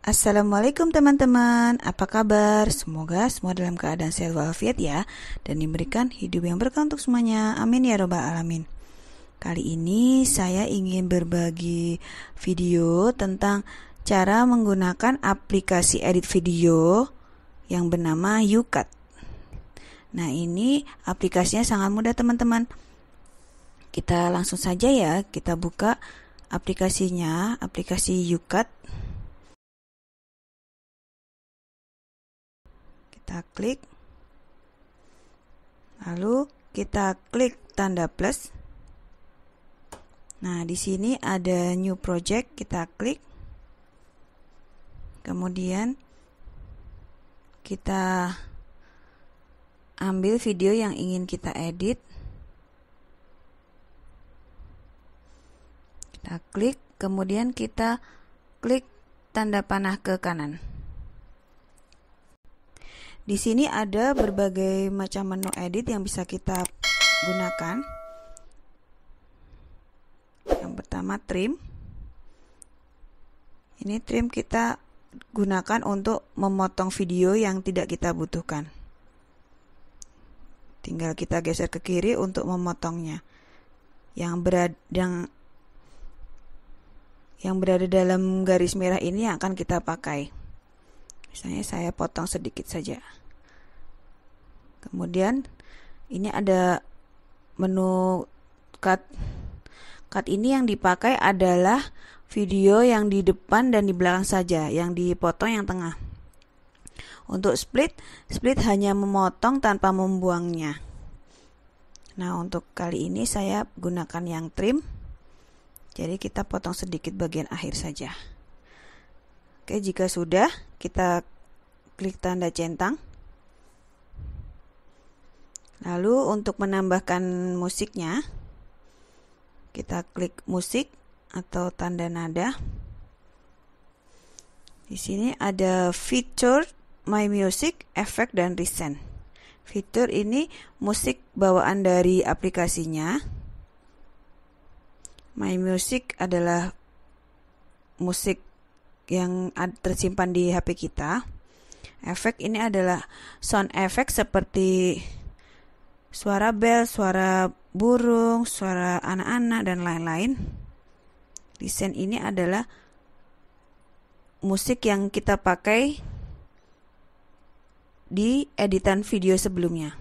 Assalamualaikum teman-teman, apa kabar? Semoga semua dalam keadaan sehat walafiat ya Dan diberikan hidup yang berkah untuk semuanya Amin ya robbal alamin Kali ini saya ingin berbagi video tentang cara menggunakan aplikasi edit video yang bernama YouCut Nah ini aplikasinya sangat mudah teman-teman Kita langsung saja ya, kita buka aplikasinya, aplikasi YouCut Kita klik. Lalu kita klik tanda plus. Nah, di sini ada new project, kita klik. Kemudian kita ambil video yang ingin kita edit. Kita klik, kemudian kita klik tanda panah ke kanan. Di sini ada berbagai macam menu edit yang bisa kita gunakan. Yang pertama trim. Ini trim kita gunakan untuk memotong video yang tidak kita butuhkan. Tinggal kita geser ke kiri untuk memotongnya. Yang berada yang yang berada dalam garis merah ini yang akan kita pakai. Misalnya saya potong sedikit saja. Kemudian ini ada menu cut. Cut ini yang dipakai adalah video yang di depan dan di belakang saja, yang dipotong yang tengah. Untuk split, split hanya memotong tanpa membuangnya. Nah, untuk kali ini saya gunakan yang trim. Jadi kita potong sedikit bagian akhir saja. Oke, jika sudah, kita klik tanda centang. Lalu untuk menambahkan musiknya, kita klik musik atau tanda nada. Di sini ada fitur My Music, Effect dan Recent. Fitur ini musik bawaan dari aplikasinya. My Music adalah musik yang tersimpan di HP kita. Efek ini adalah sound effect seperti suara bel, suara burung, suara anak-anak dan lain-lain. Desain ini adalah musik yang kita pakai di editan video sebelumnya.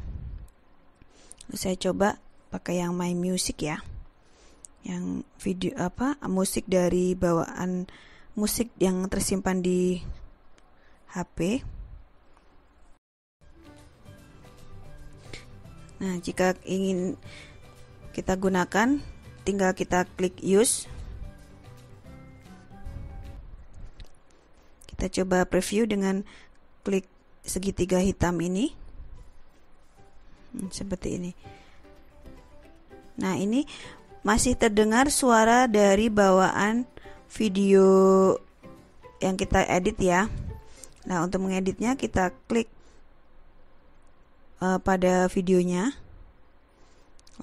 Saya coba pakai yang My Music ya. Yang video apa? Musik dari bawaan musik yang tersimpan di HP. Nah, jika ingin kita gunakan, tinggal kita klik use. Kita coba preview dengan klik segitiga hitam ini. Hmm, seperti ini. Nah, ini masih terdengar suara dari bawaan video yang kita edit ya. Nah, untuk mengeditnya kita klik eh, pada videonya.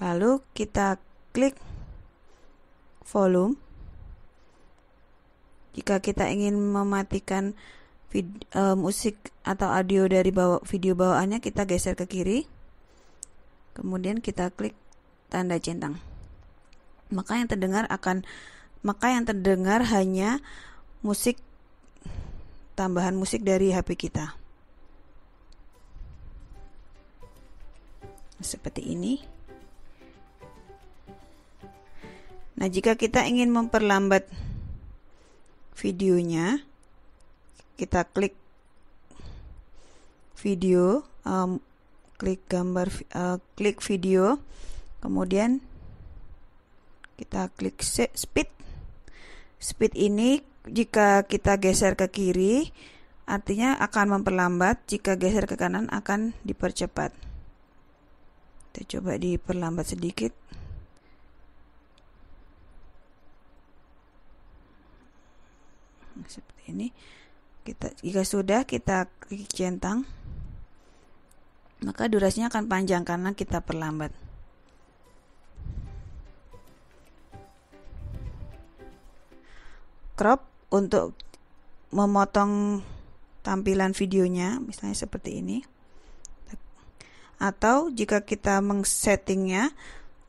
Lalu kita klik volume. Jika kita ingin mematikan vid, uh, musik atau audio dari bawa, video bawaannya, kita geser ke kiri. Kemudian kita klik tanda centang. Maka yang terdengar akan maka yang terdengar hanya musik tambahan musik dari HP kita. Seperti ini. Nah, jika kita ingin memperlambat videonya, kita klik video, um, klik gambar, uh, klik video, kemudian kita klik speed Speed ini jika kita geser ke kiri artinya akan memperlambat, jika geser ke kanan akan dipercepat. Kita coba diperlambat sedikit. Seperti ini. Kita jika sudah kita klik centang maka durasinya akan panjang karena kita perlambat. crop untuk memotong tampilan videonya misalnya seperti ini atau jika kita mengsettingnya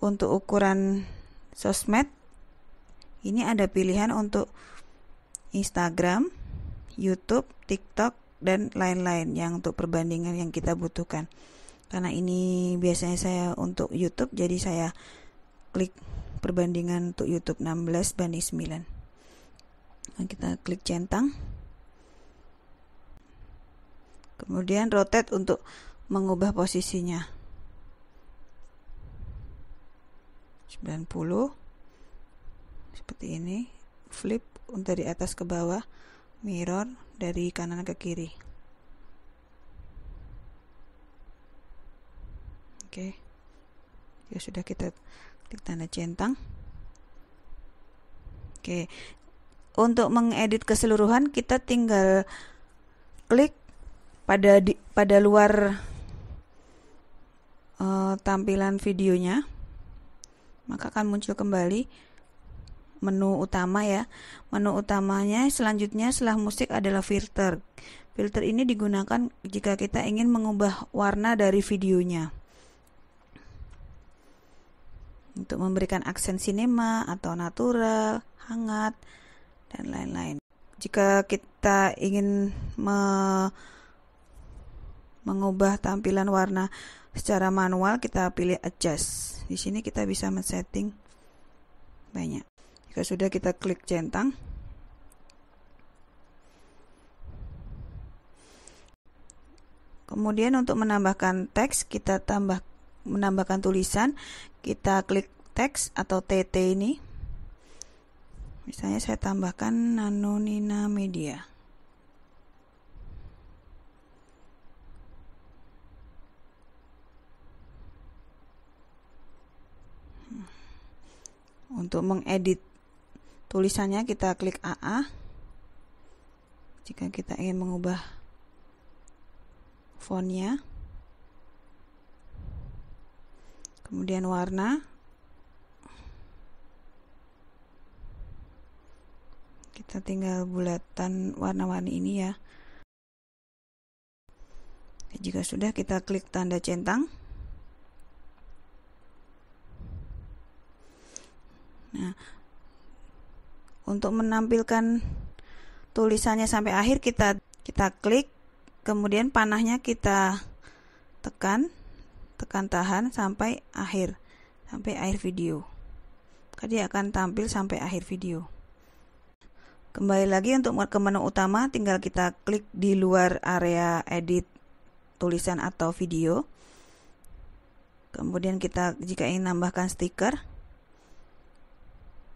untuk ukuran sosmed ini ada pilihan untuk Instagram, YouTube, TikTok dan lain-lain yang untuk perbandingan yang kita butuhkan. Karena ini biasanya saya untuk YouTube jadi saya klik perbandingan untuk YouTube 16 banding 9. Nah, kita klik centang kemudian rotate untuk mengubah posisinya 90 seperti ini flip dari atas ke bawah mirror dari kanan ke kiri oke okay. ya sudah kita klik tanda centang oke okay. Untuk mengedit keseluruhan kita tinggal klik pada di, pada luar uh, tampilan videonya. Maka akan muncul kembali menu utama ya. Menu utamanya selanjutnya setelah musik adalah filter. Filter ini digunakan jika kita ingin mengubah warna dari videonya untuk memberikan aksen sinema atau natural, hangat, dan lain-lain. Jika kita ingin me mengubah tampilan warna secara manual, kita pilih adjust. Di sini kita bisa men-setting banyak. Jika sudah kita klik centang. Kemudian untuk menambahkan teks, kita tambah menambahkan tulisan, kita klik teks atau TT ini misalnya saya tambahkan nanonina media hmm. untuk mengedit tulisannya kita klik AA jika kita ingin mengubah fontnya kemudian warna kita tinggal bulatan warna-warni ini ya. ya jika sudah kita klik tanda centang nah untuk menampilkan tulisannya sampai akhir kita kita klik kemudian panahnya kita tekan tekan tahan sampai akhir sampai akhir video tadi akan tampil sampai akhir video Kembali lagi untuk ke menu utama tinggal kita klik di luar area edit tulisan atau video. Kemudian kita jika ingin nambahkan stiker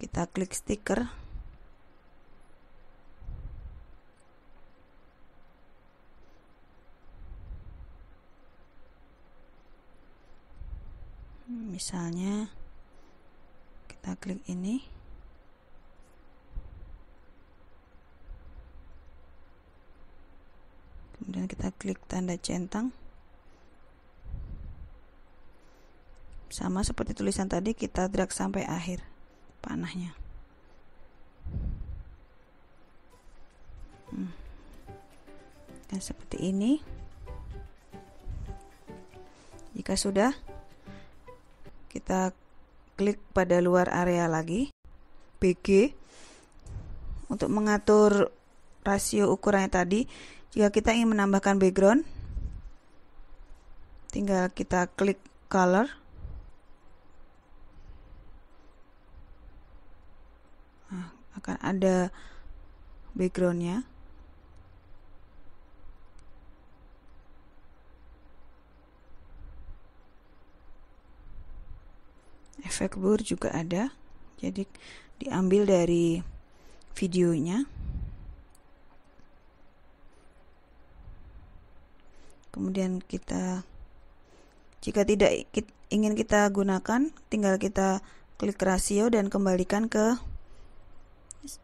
kita klik stiker. Misalnya kita klik ini. kita klik tanda centang sama seperti tulisan tadi kita drag sampai akhir panahnya hmm. dan seperti ini jika sudah kita klik pada luar area lagi BG untuk mengatur rasio ukurannya tadi. Jika kita ingin menambahkan background, tinggal kita klik color. Nah, akan ada backgroundnya. efek blur juga ada jadi diambil dari videonya kemudian kita jika tidak ingin kita gunakan tinggal kita klik rasio dan kembalikan ke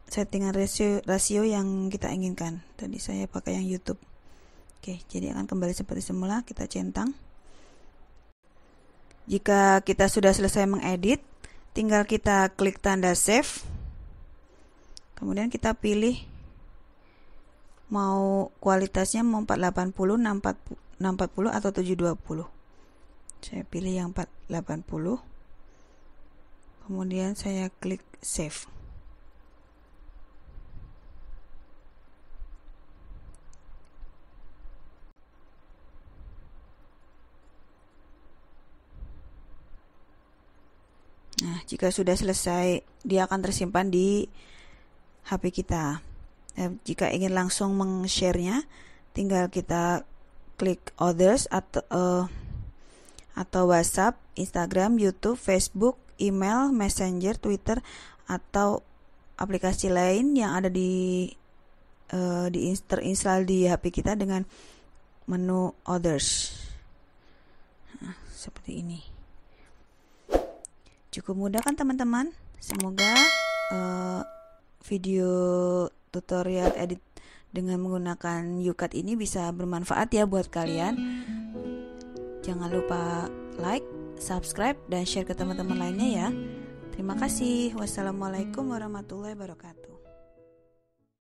settingan rasio rasio yang kita inginkan tadi saya pakai yang YouTube oke jadi akan kembali seperti semula kita centang jika kita sudah selesai mengedit tinggal kita klik tanda save kemudian kita pilih mau kualitasnya mau 480, 640, 640 atau 720. Saya pilih yang 480. Kemudian saya klik save. Nah, jika sudah selesai, dia akan tersimpan di HP kita jika ingin langsung meng-share-nya tinggal kita klik others atau uh, atau WhatsApp, Instagram, YouTube, Facebook, email, Messenger, Twitter atau aplikasi lain yang ada di uh, di terinstall di HP kita dengan menu others. Nah, seperti ini. Cukup mudah kan teman-teman? Semoga uh, video tutorial edit dengan menggunakan Yukat ini bisa bermanfaat ya buat kalian. Jangan lupa like, subscribe, dan share ke teman-teman lainnya ya. Terima kasih. Wassalamualaikum warahmatullahi wabarakatuh.